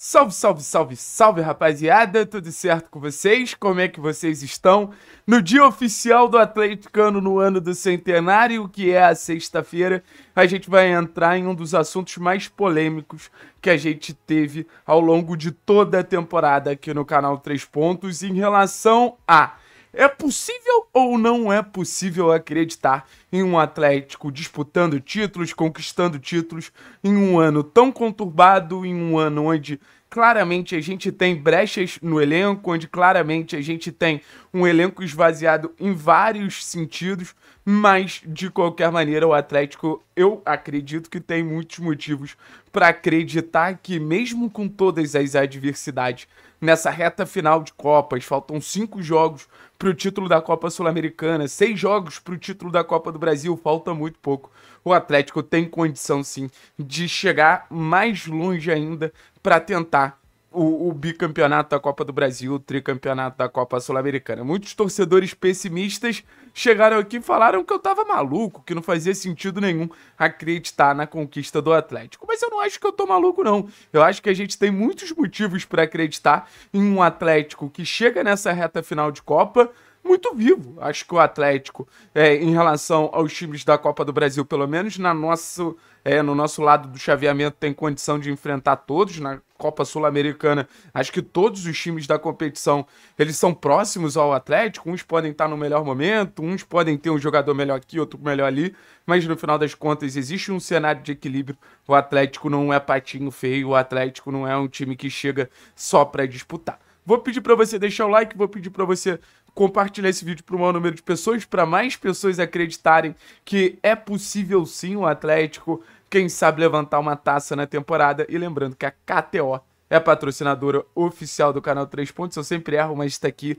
Salve, salve, salve, salve, rapaziada! Tudo certo com vocês? Como é que vocês estão? No dia oficial do Atleticano no ano do centenário, que é a sexta-feira, a gente vai entrar em um dos assuntos mais polêmicos que a gente teve ao longo de toda a temporada aqui no canal Três Pontos em relação a é possível ou não é possível acreditar em um Atlético disputando títulos, conquistando títulos, em um ano tão conturbado, em um ano onde claramente a gente tem brechas no elenco, onde claramente a gente tem um elenco esvaziado em vários sentidos, mas, de qualquer maneira, o Atlético, eu acredito que tem muitos motivos para acreditar que, mesmo com todas as adversidades, nessa reta final de Copas, faltam cinco jogos para o título da Copa Sul-Americana, seis jogos para o título da Copa do Brasil, falta muito pouco. O Atlético tem condição, sim, de chegar mais longe ainda para tentar o, o, bicampeonato da Copa do Brasil, o tricampeonato da Copa Sul-Americana. Muitos torcedores pessimistas chegaram aqui e falaram que eu tava maluco, que não fazia sentido nenhum acreditar na conquista do Atlético. Mas eu não acho que eu tô maluco, não. Eu acho que a gente tem muitos motivos para acreditar em um Atlético que chega nessa reta final de Copa muito vivo. Acho que o Atlético, é, em relação aos times da Copa do Brasil, pelo menos na nosso, é, no nosso lado do chaveamento, tem condição de enfrentar todos. Na Copa Sul-Americana, acho que todos os times da competição eles são próximos ao Atlético. Uns podem estar no melhor momento, uns podem ter um jogador melhor aqui, outro melhor ali. Mas no final das contas, existe um cenário de equilíbrio. O Atlético não é patinho feio, o Atlético não é um time que chega só para disputar. Vou pedir para você deixar o like, vou pedir para você compartilhar esse vídeo para o maior número de pessoas, para mais pessoas acreditarem que é possível sim o Atlético, quem sabe, levantar uma taça na temporada. E lembrando que a KTO é patrocinadora oficial do canal 3 Pontos. Eu sempre erro, mas está aqui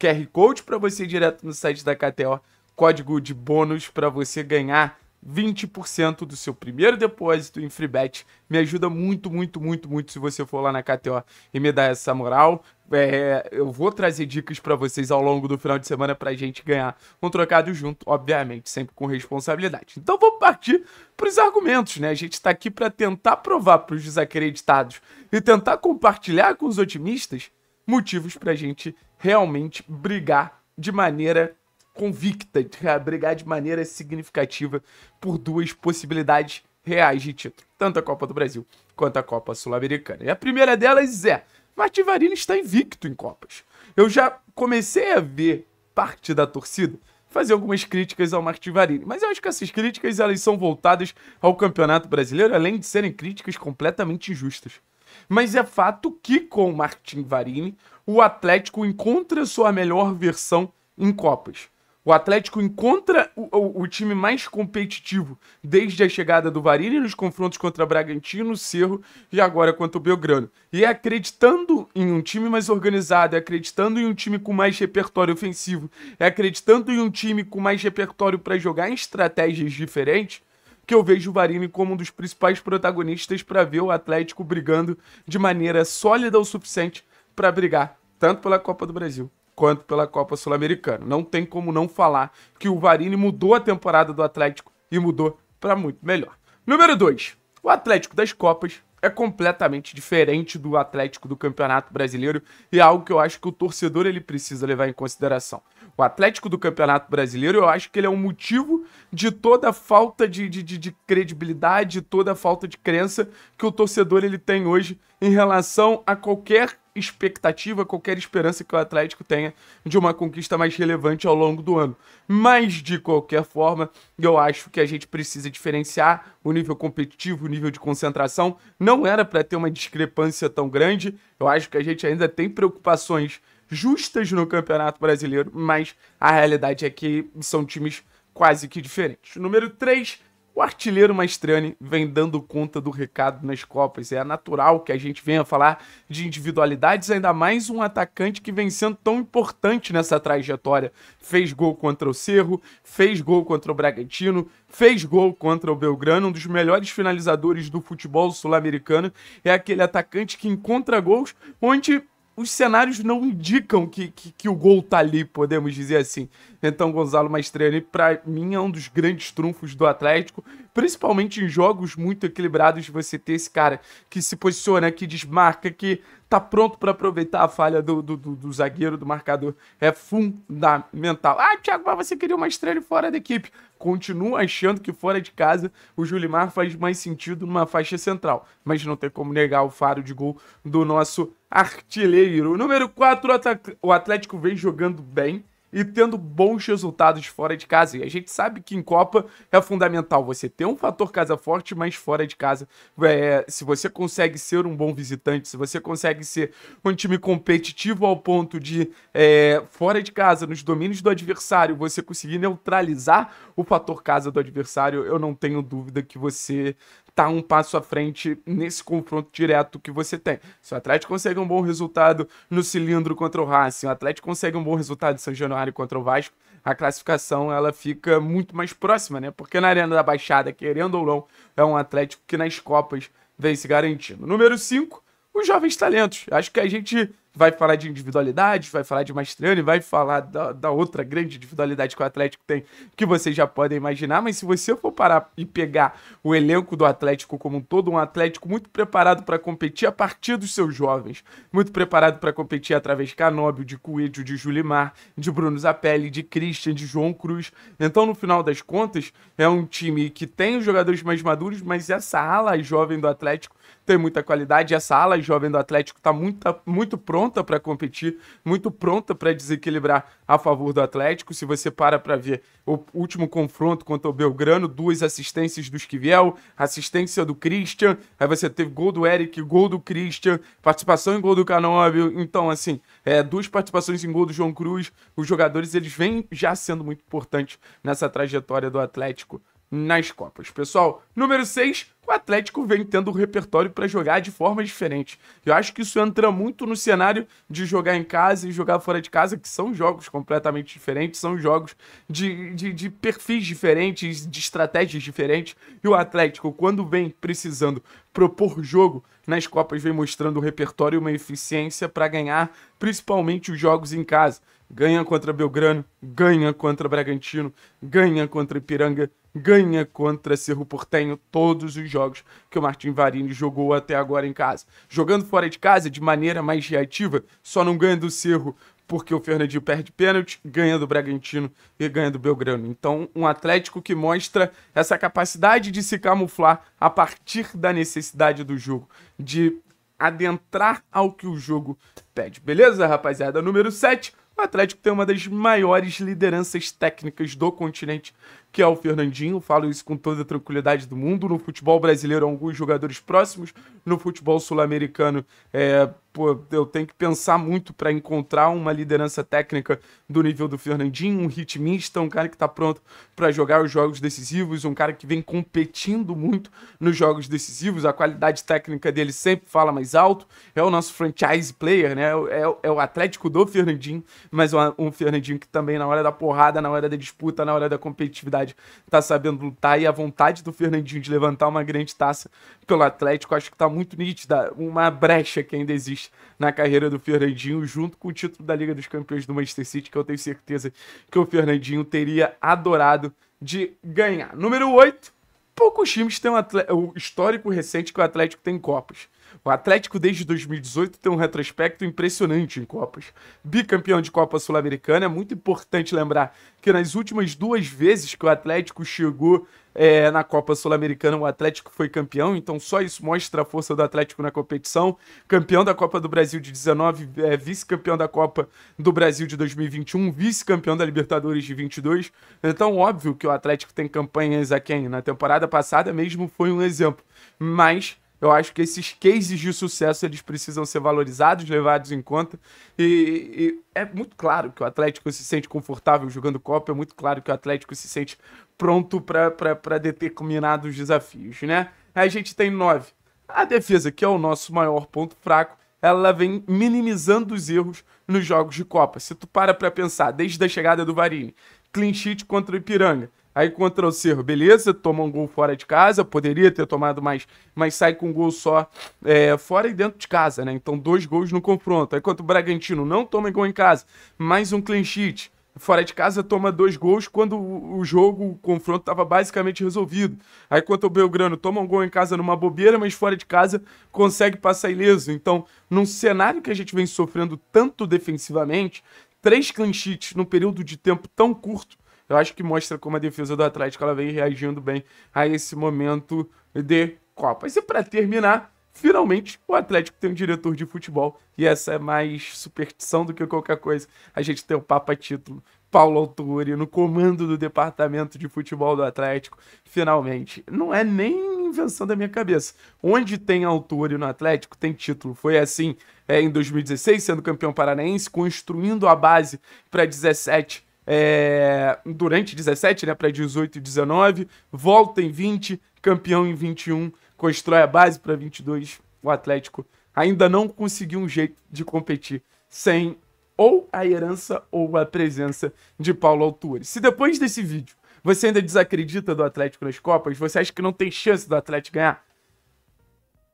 QR Code para você ir direto no site da KTO, código de bônus para você ganhar 20% do seu primeiro depósito em free bet. Me ajuda muito, muito, muito, muito se você for lá na KTO e me dar essa moral. É, eu vou trazer dicas para vocês ao longo do final de semana pra gente ganhar um trocado junto, obviamente, sempre com responsabilidade. Então vamos partir pros argumentos, né? A gente tá aqui para tentar provar pros desacreditados e tentar compartilhar com os otimistas motivos pra gente realmente brigar de maneira convicta, brigar de maneira significativa por duas possibilidades reais de título, tanto a Copa do Brasil quanto a Copa Sul-Americana. E a primeira delas é Martin Varini está invicto em Copas. Eu já comecei a ver parte da torcida fazer algumas críticas ao Martin Varini, mas eu acho que essas críticas elas são voltadas ao Campeonato Brasileiro, além de serem críticas completamente injustas. Mas é fato que com o Martin Varini, o Atlético encontra sua melhor versão em Copas. O Atlético encontra o, o, o, time mais competitivo desde a chegada do Varini nos confrontos contra Bragantino, Cerro e agora contra o Belgrano. E é acreditando em um time mais organizado, é acreditando em um time com mais repertório ofensivo, é acreditando em um time com mais repertório para jogar em estratégias diferentes, que eu vejo o Varini como um dos principais protagonistas para ver o Atlético brigando de maneira sólida o suficiente para brigar tanto pela Copa do Brasil quanto pela Copa Sul-Americana. Não tem como não falar que o Varini mudou a temporada do Atlético e mudou para muito melhor. Número 2. O Atlético das Copas é completamente diferente do Atlético do Campeonato Brasileiro e é algo que eu acho que o torcedor ele precisa levar em consideração. O Atlético do Campeonato Brasileiro, eu acho que ele é um motivo de toda a falta de, de, de, de credibilidade, toda a falta de crença que o torcedor ele tem hoje em relação a qualquer expectativa, qualquer esperança que o Atlético tenha de uma conquista mais relevante ao longo do ano. Mas, de qualquer forma, eu acho que a gente precisa diferenciar o nível competitivo, o nível de concentração. Não era para ter uma discrepância tão grande. Eu acho que a gente ainda tem preocupações justas no Campeonato Brasileiro, mas a realidade é que são times quase que diferentes. Número 3, o artilheiro Maestrani vem dando conta do recado nas Copas. É natural que a gente venha falar de individualidades, ainda mais um atacante que vem sendo tão importante nessa trajetória. Fez gol contra o Cerro, fez gol contra o Bragantino, fez gol contra o Belgrano, um dos melhores finalizadores do futebol sul-americano. É aquele atacante que encontra gols onde os cenários não indicam que, que, que, o gol tá ali, podemos dizer assim. Então, Gonzalo Mastriani, para mim, é um dos grandes trunfos do Atlético, principalmente em jogos muito equilibrados, você ter esse cara que se posiciona, que desmarca, que tá pronto para aproveitar a falha do, do, do, do, zagueiro, do marcador, é fundamental. Ah, Thiago, mas você queria uma estrela fora da equipe. Continuo achando que fora de casa o Julimar faz mais sentido numa faixa central, mas não tem como negar o faro de gol do nosso artilheiro. Número 4, o Atlético vem jogando bem e tendo bons resultados fora de casa. E a gente sabe que em Copa é fundamental você ter um fator casa forte, mas fora de casa, é, se você consegue ser um bom visitante, se você consegue ser um time competitivo ao ponto de, é, fora de casa, nos domínios do adversário, você conseguir neutralizar o fator casa do adversário, eu não tenho dúvida que você tá um passo à frente nesse confronto direto que você tem. Se o Atlético consegue um bom resultado no cilindro contra o Racing, o Atlético consegue um bom resultado em São Januário contra o Vasco, a classificação ela fica muito mais próxima, né? Porque na Arena da Baixada, querendo ou não, é um Atlético que nas Copas vem se garantindo. Número 5, os jovens talentos. Acho que a gente vai falar de individualidade, vai falar de Mastriani, vai falar da, da, outra grande individualidade que o Atlético tem, que vocês já podem imaginar, mas se você for parar e pegar o elenco do Atlético como um todo, um Atlético muito preparado para competir a partir dos seus jovens, muito preparado para competir através de Canóbio, de Coelho, de Julimar, de Bruno Zapelli, de Christian, de João Cruz. Então, no final das contas, é um time que tem os jogadores mais maduros, mas essa ala jovem do Atlético tem muita qualidade. Essa ala jovem do Atlético está muito, muito pronta para competir, muito pronta para desequilibrar a favor do Atlético. Se você para para ver o último confronto contra o Belgrano, duas assistências do Esquivel, assistência do Christian, aí você teve gol do Eric, gol do Christian, participação em gol do Canóbio. Então, assim, é, duas participações em gol do João Cruz. Os jogadores eles vêm já sendo muito importantes nessa trajetória do Atlético nas Copas. Pessoal, número 6, o Atlético vem tendo um repertório para jogar de forma diferente. Eu acho que isso entra muito no cenário de jogar em casa e jogar fora de casa, que são jogos completamente diferentes, são jogos de, de, de perfis diferentes, de estratégias diferentes. E o Atlético, quando vem precisando propor jogo nas Copas, vem mostrando um repertório e uma eficiência para ganhar, principalmente os jogos em casa. Ganha contra Belgrano, ganha contra Bragantino, ganha contra Ipiranga, ganha contra Cerro Portenho todos os jogos que o Martin Varini jogou até agora em casa. Jogando fora de casa de maneira mais reativa, só não ganha do Cerro porque o Fernandinho perde pênalti, ganha do Bragantino e ganha do Belgrano. Então, um Atlético que mostra essa capacidade de se camuflar a partir da necessidade do jogo, de adentrar ao que o jogo pede. Beleza, rapaziada? Número 7. O Atlético tem uma das maiores lideranças técnicas do continente que é o Fernandinho. Falo isso com toda a tranquilidade do mundo. No futebol brasileiro, alguns jogadores próximos. No futebol sul-americano, é, pô, eu tenho que pensar muito para encontrar uma liderança técnica do nível do Fernandinho, um ritmista, um cara que está pronto para jogar os jogos decisivos, um cara que vem competindo muito nos jogos decisivos. A qualidade técnica dele sempre fala mais alto. É o nosso franchise player, né? É, é o Atlético do Fernandinho, mas é um, um Fernandinho que também, na hora da porrada, na hora da disputa, na hora da competitividade, verdade está sabendo lutar e a vontade do Fernandinho de levantar uma grande taça pelo Atlético, acho que está muito nítida uma brecha que ainda existe na carreira do Fernandinho, junto com o título da Liga dos Campeões do Manchester City, que eu tenho certeza que o Fernandinho teria adorado de ganhar. Número 8, poucos times têm um o histórico recente que o Atlético tem Copas. O Atlético, desde 2018, tem um retrospecto impressionante em Copas. Bicampeão de Copa Sul-Americana, é muito importante lembrar que nas últimas duas vezes que o Atlético chegou é, na Copa Sul-Americana, o Atlético foi campeão, então só isso mostra a força do Atlético na competição. Campeão da Copa do Brasil de 19, é, vice-campeão da Copa do Brasil de 2021, vice-campeão da Libertadores de 22. Então, óbvio que o Atlético tem campanhas a quem? Na temporada passada mesmo foi um exemplo, mas eu acho que esses cases de sucesso eles precisam ser valorizados, levados em conta. E, e, é muito claro que o Atlético se sente confortável jogando Copa, é muito claro que o Atlético se sente pronto para determinados desafios, né? Aí a gente tem nove. A defesa, que é o nosso maior ponto fraco, ela vem minimizando os erros nos jogos de Copa. Se tu para para pensar, desde a chegada do Varini, clean sheet contra o Ipiranga, Aí contra o Cerro, beleza, toma um gol fora de casa, poderia ter tomado mais, mas sai com um gol só é, fora e dentro de casa, né? Então dois gols no confronto. Aí contra o Bragantino, não toma gol em casa, mais um clean sheet. Fora de casa toma dois gols quando o jogo, o confronto estava basicamente resolvido. Aí contra o Belgrano toma um gol em casa numa bobeira, mas fora de casa consegue passar ileso. Então, num cenário que a gente vem sofrendo tanto defensivamente, três clean sheets num período de tempo tão curto, eu acho que mostra como a defesa do Atlético ela vem reagindo bem a esse momento de Copa. E para terminar, finalmente o Atlético tem um diretor de futebol e essa é mais superstição do que qualquer coisa. A gente tem o Papa título. Paulo Autori no comando do departamento de futebol do Atlético, finalmente. Não é nem invenção da minha cabeça. Onde tem Autori no Atlético, tem título. Foi assim é, em 2016, sendo campeão paranaense, construindo a base para 17 é, durante 17, né, para 18 e 19, volta em 20, campeão em 21, constrói a base para 22. O Atlético ainda não conseguiu um jeito de competir sem ou a herança ou a presença de Paulo Autuori. Se depois desse vídeo você ainda desacredita do Atlético nas Copas, você acha que não tem chance do Atlético ganhar,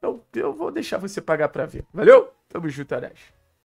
eu, eu vou deixar você pagar para ver. Valeu? Tamo junto, Arash.